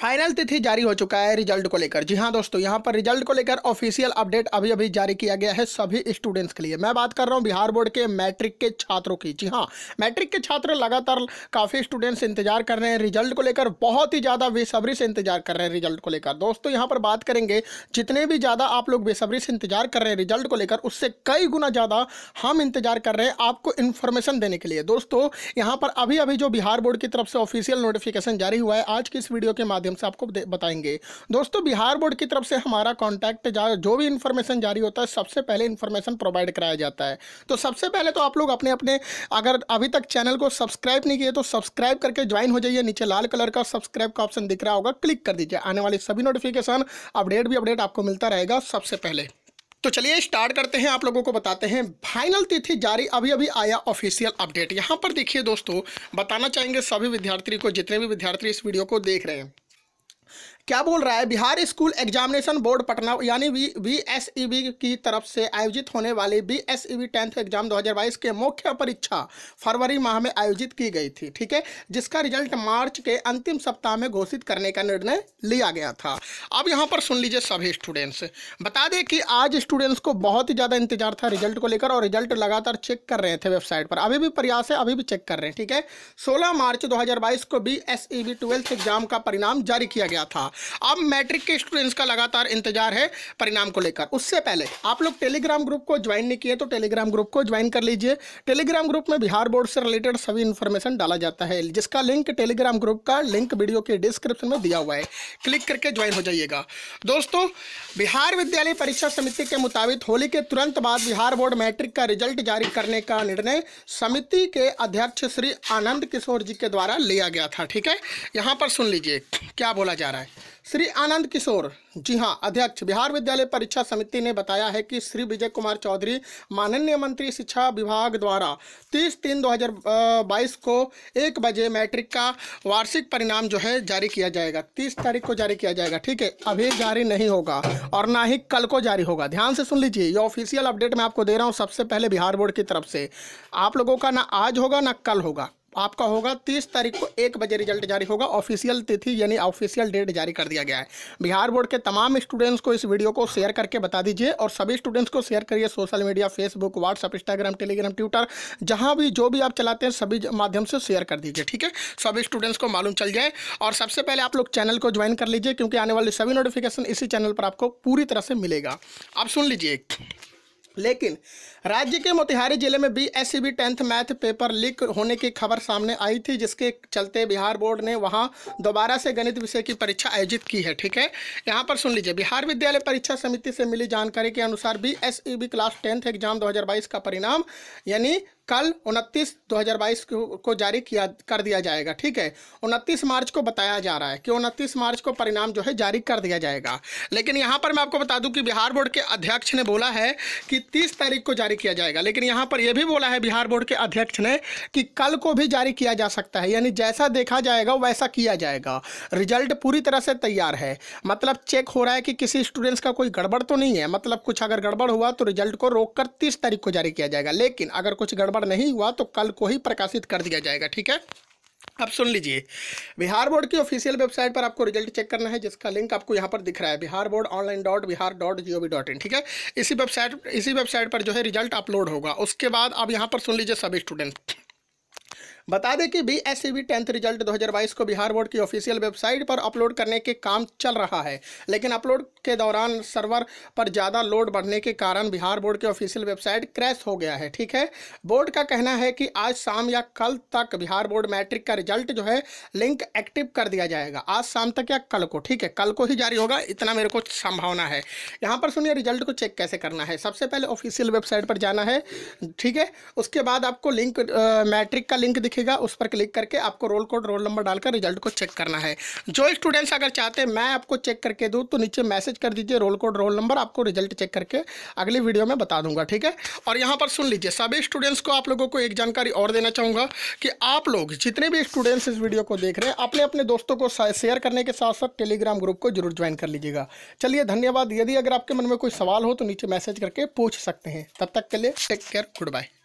final तिथि जारी हो चुका है रिजल्ट को लेकर जी हाँ दोस्तों यहाँ पर रिजल्ट को लेकर ऑफिशियल अपडेट अभी अभी जारी किया गया है सभी स्टूडेंट्स के लिए मैं बात कर रहा हूँ बिहार बोर्ड के मैट्रिक के छात्रों की जी हाँ मैट्रिक के छात्र लगातार काफ़ी स्टूडेंट्स इंतजार कर रहे हैं रिजल्ट को लेकर बहुत ही ज़्यादा बेसब्री से इंतजार कर रहे हैं रिजल्ट को लेकर दोस्तों यहाँ पर बात करेंगे जितने भी ज़्यादा आप लोग बेसब्री से इंतजार कर रहे हैं रिजल्ट को लेकर उससे कई गुना ज़्यादा हम इंतजार कर रहे हैं आपको इन्फॉर्मेशन देने के लिए दोस्तों यहाँ पर अभी अभी जो बिहार बोर्ड की तरफ से ऑफिशियल नोटिफिकेशन जारी हुआ है आज की इस वीडियो के माध्यम माध्यम से आपको बताएंगे दोस्तों बिहार बोर्ड की तरफ से हमारा कॉन्टैक्ट जो भी इन्फॉर्मेशन जारी होता है सबसे पहले इन्फॉर्मेशन प्रोवाइड कराया जाता है तो सबसे पहले तो आप लोग अपने अपने अगर अभी तक चैनल को सब्सक्राइब नहीं किए तो सब्सक्राइब करके ज्वाइन हो जाइए नीचे लाल कलर का सब्सक्राइब का ऑप्शन दिख रहा होगा क्लिक कर दीजिए आने वाले सभी नोटिफिकेशन अपडेट भी अपडेट आपको मिलता रहेगा सबसे पहले तो चलिए स्टार्ट करते हैं आप लोगों को बताते हैं फाइनल तिथि जारी अभी अभी आया ऑफिशियल अपडेट यहां पर देखिए दोस्तों बताना चाहेंगे सभी विद्यार्थी को जितने भी विद्यार्थी इस वीडियो को देख रहे हैं क्या बोल रहा है Bihar school examination board Patna यानी वी एस ई बी की तरफ से आयोजित होने वाली B S E B tenth exam 2022 के मुख्य परीक्षा फरवरी माह में आयोजित की गई थी ठीक है जिसका रिजल्ट मार्च के अंतिम सप्ताह में घोषित करने का निर्णय लिया गया था अब यहाँ पर सुन लीजिए सभी स्टूडेंट्स बता दें कि आज स्टूडेंट्स को बहुत ही ज़्यादा इंतजार था रिजल्ट को लेकर और रिजल्ट लगातार चेक कर रहे थे वेबसाइट पर अभी भी प्रयास है अभी भी चेक कर रहे हैं ठीक है सोलह मार्च दो को B S E V twelfth exam का परिणाम जारी किया गया था अब मैट्रिक के स्टूडेंट्स का लगातार इंतजार है परिणाम को लेकर उससे पहले आप लोग टेलीग्राम ग्रुप को ज्वाइन नहीं किए तो टेलीग्राम ग्रुप को ज्वाइन कर लीजिए टेलीग्राम ग्रुप में बिहार बोर्ड से रिलेटेड सभी इन्फॉर्मेशन डाला जाता है जिसका लिंक टेलीग्राम ग्रुप का लिंक वीडियो के डिस्क्रिप्शन में दिया हुआ है क्लिक करके ज्वाइन हो जाइएगा दोस्तों बिहार विद्यालय परीक्षा समिति के मुताबिक होली के तुरंत बाद बिहार बोर्ड मैट्रिक का रिजल्ट जारी करने का निर्णय समिति के अध्यक्ष श्री आनंद किशोर जी के द्वारा लिया गया था ठीक है यहाँ पर सुन लीजिए क्या बोला जा रहा है श्री आनंद किशोर जी हाँ अध्यक्ष बिहार विद्यालय परीक्षा समिति ने बताया है कि श्री विजय कुमार चौधरी माननीय मंत्री शिक्षा विभाग द्वारा 30 तीन 2022 को एक बजे मैट्रिक का वार्षिक परिणाम जो है जारी किया जाएगा 30 तारीख को जारी किया जाएगा ठीक है अभी जारी नहीं होगा और ना ही कल को जारी होगा ध्यान से सुन लीजिए ये ऑफिशियल अपडेट मैं आपको दे रहा हूँ सबसे पहले बिहार बोर्ड की तरफ से आप लोगों का ना आज होगा ना कल होगा आपका होगा तीस तारीख को एक बजे रिजल्ट जारी होगा ऑफिशियल तिथि यानी ऑफिशियल डेट जारी कर दिया गया है बिहार बोर्ड के तमाम स्टूडेंट्स को इस वीडियो को शेयर करके बता दीजिए और सभी स्टूडेंट्स को शेयर करिए social media Facebook WhatsApp Instagram Telegram Twitter जहाँ भी जो भी आप चलाते हैं सभी माध्यम से शेयर कर दीजिए ठीक है सभी स्टूडेंट्स को मालूम चल जाए और सबसे पहले आप लोग चैनल को ज्वाइन कर लीजिए क्योंकि आने वाले सभी नोटिफिकेशन इसी चैनल पर आपको पूरी तरह से मिलेगा आप सुन लीजिए लेकिन राज्य के मोतिहारी जिले में B S C B tenth math paper leak होने की खबर सामने आई थी जिसके चलते बिहार बोर्ड ने वहां दोबारा से गणित विषय की परीक्षा आयोजित की है ठीक है यहां पर सुन लीजिए बिहार विद्यालय परीक्षा समिति से मिली जानकारी के अनुसार B S E B class tenth exam 2022 का परिणाम यानी कल उनतीस 2022 को जारी किया कर दिया जाएगा ठीक है उनतीस मार्च को बताया जा रहा है कि उनतीस मार्च को परिणाम जो है जारी कर दिया जाएगा लेकिन यहाँ पर मैं आपको बता दूँ कि बिहार बोर्ड के अध्यक्ष ने बोला है कि तीस तारीख को जारी किया जाएगा लेकिन यहाँ पर यह भी बोला है बिहार बोर्ड के अध्यक्ष ने कि कल को भी जारी किया जा सकता है यानी जैसा देखा जाएगा वैसा किया जाएगा रिजल्ट पूरी तरह से तैयार है मतलब चेक हो रहा है कि किसी स्टूडेंट्स का कोई गड़बड़ तो नहीं है मतलब कुछ अगर गड़बड़ हुआ तो रिजल्ट को रोक कर तीस तारीख को जारी किया जाएगा लेकिन अगर कुछ गड़बड़ पर नहीं हुआ तो कल को ही प्रकाशित कर दिया जाएगा ठीक है अब सुन लीजिए बिहार बोर्ड की ऑफिशियल वेबसाइट पर आपको रिजल्ट चेक करना है जिसका लिंक आपको यहाँ पर दिख रहा है Bihar board online dot Bihar dot G O V dot in ठीक है इसी वेबसाइट इसी वेबसाइट पर जो है रिजल्ट अपलोड होगा उसके बाद आप यहाँ पर सुन लीजिए सभी स्टूडेंट बता दें कि B S C B tenth result 2022 को बिहार बोर्ड की ऑफिशियल वेबसाइट पर अपलोड करने के काम चल रहा है लेकिन अपलोड के दौरान सर्वर पर ज़्यादा लोड बढ़ने के कारण बिहार बोर्ड की ऑफिशियल वेबसाइट क्रैश हो गया है ठीक है बोर्ड का कहना है कि आज शाम या कल तक बिहार बोर्ड मैट्रिक का रिजल्ट जो है लिंक एक्टिव कर दिया जाएगा आज शाम तक या कल को ठीक है कल को ही जारी होगा इतना मेरे को संभावना है यहाँ पर सुनिए रिजल्ट को चेक कैसे करना है सबसे पहले ऑफिशियल वेबसाइट पर जाना है ठीक है उसके बाद आपको लिंक मैट्रिक का लिंक दिखेगा उस पर क्लिक करके आपको रोल कोड रोल नंबर डालकर रिजल्ट को चेक करना है जो स्टूडेंट्स अगर चाहते हैं मैं आपको चेक करके दूँ तो नीचे मैसेज कर दीजिए रोल कोड रोल नंबर आपको रिजल्ट चेक करके अगली वीडियो में बता दूंगा ठीक है और यहाँ पर सुन लीजिए सभी स्टूडेंट्स को आप लोगों को एक जानकारी और देना चाहूँगा कि आप लोग जितने भी स्टूडेंट्स इस वीडियो को देख रहे हैं अपने अपने दोस्तों को शेयर करने के साथ साथ टेलीग्राम ग्रुप को जरूर ज्वाइन कर लीजिएगा चलिए धन्यवाद यदि अगर आपके मन में कोई सवाल हो तो नीचे मैसेज करके पूछ सकते हैं तब तक के लिए टेक केयर गुड बाय